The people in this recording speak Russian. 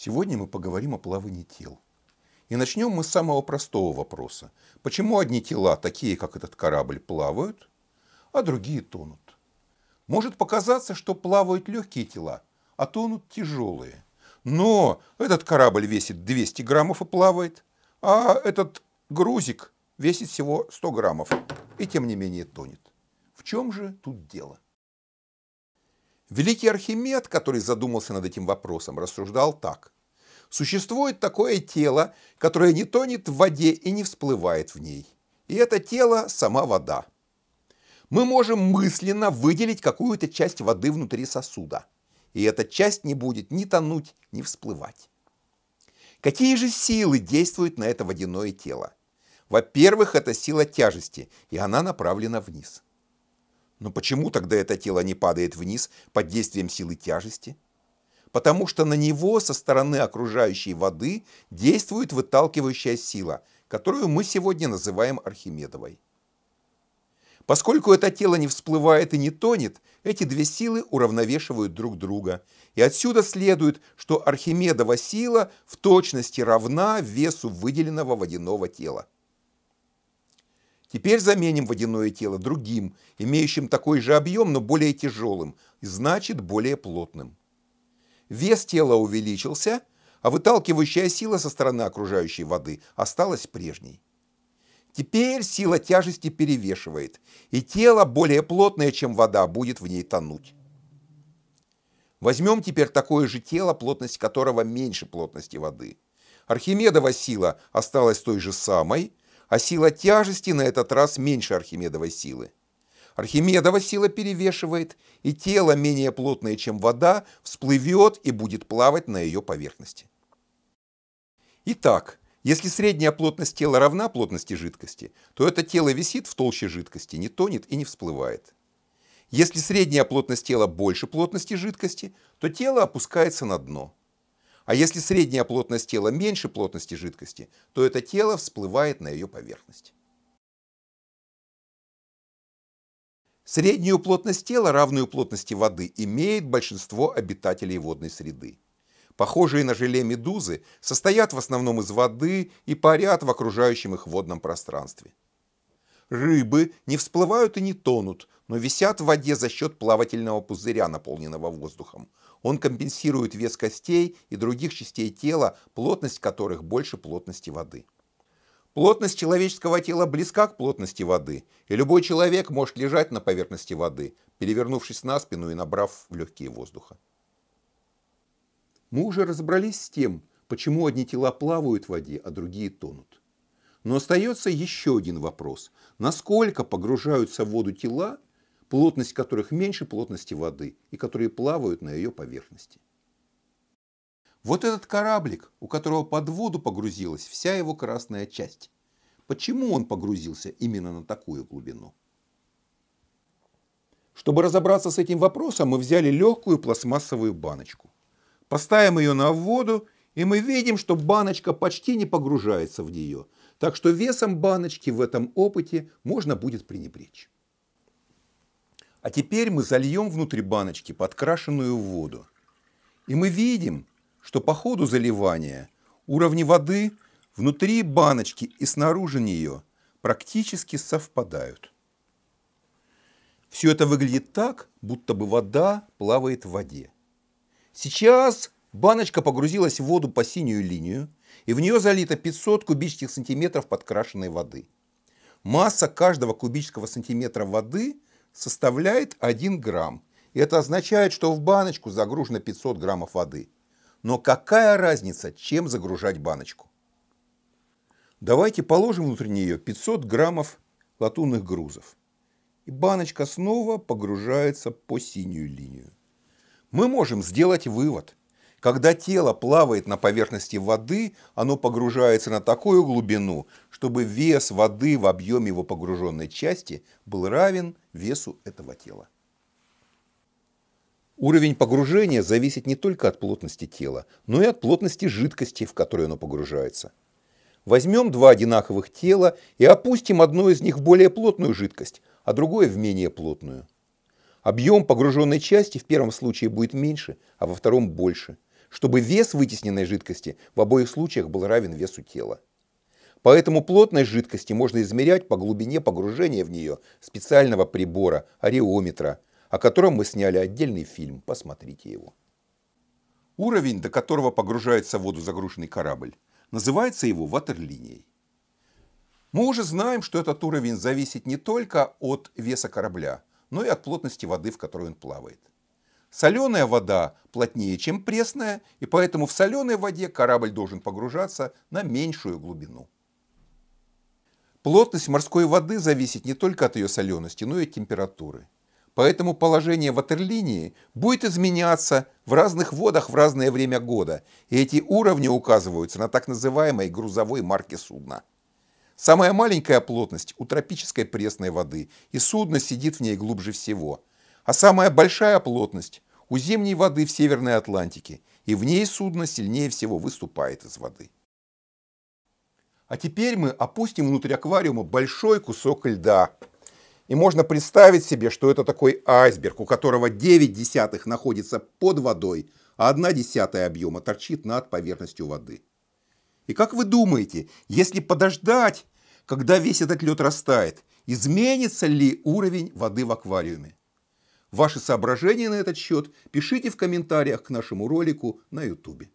Сегодня мы поговорим о плавании тел. И начнем мы с самого простого вопроса. Почему одни тела, такие как этот корабль, плавают, а другие тонут? Может показаться, что плавают легкие тела, а тонут тяжелые. Но этот корабль весит 200 граммов и плавает, а этот грузик весит всего 100 граммов и тем не менее тонет. В чем же тут дело? Великий Архимед, который задумался над этим вопросом, рассуждал так существует такое тело, которое не тонет в воде и не всплывает в ней. И это тело – сама вода. Мы можем мысленно выделить какую-то часть воды внутри сосуда. И эта часть не будет ни тонуть, ни всплывать. Какие же силы действуют на это водяное тело? Во-первых, это сила тяжести, и она направлена вниз. Но почему тогда это тело не падает вниз под действием силы тяжести? потому что на него со стороны окружающей воды действует выталкивающая сила, которую мы сегодня называем Архимедовой. Поскольку это тело не всплывает и не тонет, эти две силы уравновешивают друг друга. И отсюда следует, что Архимедова сила в точности равна весу выделенного водяного тела. Теперь заменим водяное тело другим, имеющим такой же объем, но более тяжелым, и значит более плотным. Вес тела увеличился, а выталкивающая сила со стороны окружающей воды осталась прежней. Теперь сила тяжести перевешивает, и тело, более плотное, чем вода, будет в ней тонуть. Возьмем теперь такое же тело, плотность которого меньше плотности воды. Архимедова сила осталась той же самой, а сила тяжести на этот раз меньше Архимедовой силы. Архимедова сила перевешивает, и тело, менее плотное, чем вода, всплывет и будет плавать на ее поверхности. Итак, если средняя плотность тела равна плотности жидкости, то это тело висит в толще жидкости, не тонет и не всплывает. Если средняя плотность тела больше плотности жидкости, то тело опускается на дно. А если средняя плотность тела меньше плотности жидкости, то это тело всплывает на ее поверхность. Среднюю плотность тела, равную плотности воды, имеет большинство обитателей водной среды. Похожие на желе медузы состоят в основном из воды и парят в окружающем их водном пространстве. Рыбы не всплывают и не тонут, но висят в воде за счет плавательного пузыря, наполненного воздухом. Он компенсирует вес костей и других частей тела, плотность которых больше плотности воды. Плотность человеческого тела близка к плотности воды, и любой человек может лежать на поверхности воды, перевернувшись на спину и набрав в легкие воздуха. Мы уже разобрались с тем, почему одни тела плавают в воде, а другие тонут. Но остается еще один вопрос. Насколько погружаются в воду тела, плотность которых меньше плотности воды, и которые плавают на ее поверхности? Вот этот кораблик, у которого под воду погрузилась вся его красная часть. Почему он погрузился именно на такую глубину? Чтобы разобраться с этим вопросом, мы взяли легкую пластмассовую баночку. Поставим ее на воду, и мы видим, что баночка почти не погружается в нее. Так что весом баночки в этом опыте можно будет пренебречь. А теперь мы зальем внутри баночки подкрашенную воду. И мы видим, что по ходу заливания уровни воды внутри баночки и снаружи нее практически совпадают. Все это выглядит так, будто бы вода плавает в воде. Сейчас баночка погрузилась в воду по синюю линию, и в нее залито 500 кубических сантиметров подкрашенной воды. Масса каждого кубического сантиметра воды составляет 1 грамм. И это означает, что в баночку загружено 500 граммов воды – но какая разница, чем загружать баночку? Давайте положим внутрь нее 500 граммов латунных грузов. И баночка снова погружается по синюю линию. Мы можем сделать вывод. Когда тело плавает на поверхности воды, оно погружается на такую глубину, чтобы вес воды в объеме его погруженной части был равен весу этого тела. Уровень погружения зависит не только от плотности тела, но и от плотности жидкости, в которую оно погружается. Возьмем два одинаковых тела и опустим одно из них в более плотную жидкость, а другое в менее плотную. Объем погруженной части в первом случае будет меньше, а во втором больше, чтобы вес вытесненной жидкости в обоих случаях был равен весу тела. Поэтому плотность жидкости можно измерять по глубине погружения в нее специального прибора, ареометра, о котором мы сняли отдельный фильм, посмотрите его. Уровень, до которого погружается в воду загруженный корабль, называется его ватерлинией. Мы уже знаем, что этот уровень зависит не только от веса корабля, но и от плотности воды, в которой он плавает. Соленая вода плотнее, чем пресная, и поэтому в соленой воде корабль должен погружаться на меньшую глубину. Плотность морской воды зависит не только от ее солености, но и от температуры поэтому положение ватерлинии будет изменяться в разных водах в разное время года, и эти уровни указываются на так называемой грузовой марке судна. Самая маленькая плотность у тропической пресной воды, и судно сидит в ней глубже всего. А самая большая плотность у зимней воды в Северной Атлантике, и в ней судно сильнее всего выступает из воды. А теперь мы опустим внутрь аквариума большой кусок льда, и можно представить себе, что это такой айсберг, у которого 9 десятых находится под водой, а 1 десятая объема торчит над поверхностью воды. И как вы думаете, если подождать, когда весь этот лед растает, изменится ли уровень воды в аквариуме? Ваши соображения на этот счет пишите в комментариях к нашему ролику на YouTube.